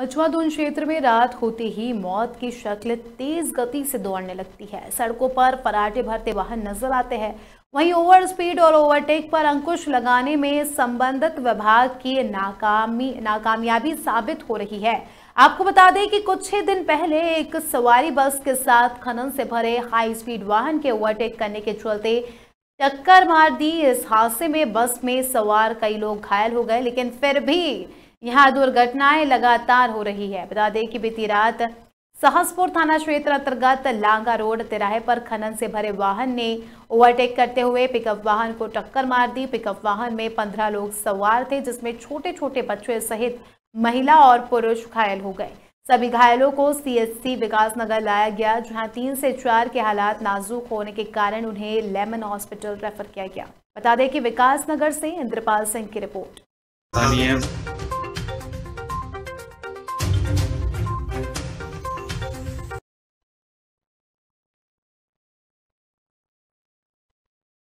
दून क्षेत्र में रात होते ही मौत की शक्ल तेज गति से दौड़ने लगती है सड़कों पर पराठे भरते वाहन नजर आते हैं वहीं ओवर स्पीड और ओवरटेक पर अंकुश लगाने में संबंधित विभाग की नाकामी नाकामयाबी साबित हो रही है आपको बता दें कि कुछ ही दिन पहले एक सवारी बस के साथ खनन से भरे हाई स्पीड वाहन के ओवरटेक करने के चलते टक्कर मार दी इस हादसे में बस में सवार कई लोग घायल हो गए लेकिन फिर भी यहाँ दुर्घटनाएं लगातार हो रही है बता दें कि बीती रात सहसपुर थाना क्षेत्र अंतर्गत लांगा रोड तिराहे पर खनन से भरे वाहन ने ओवरटेक करते हुए पिकअप वाहन को टक्कर मार दी पिकअप वाहन में पंद्रह लोग सवार थे जिसमें छोटे छोटे बच्चे सहित महिला और पुरुष घायल हो गए सभी घायलों को सीएससी विकास नगर लाया गया जहां तीन से चार के हालात नाजुक होने के कारण उन्हें लेमन हॉस्पिटल रेफर किया गया बता दें कि विकास नगर से इंद्रपाल सिंह की रिपोर्ट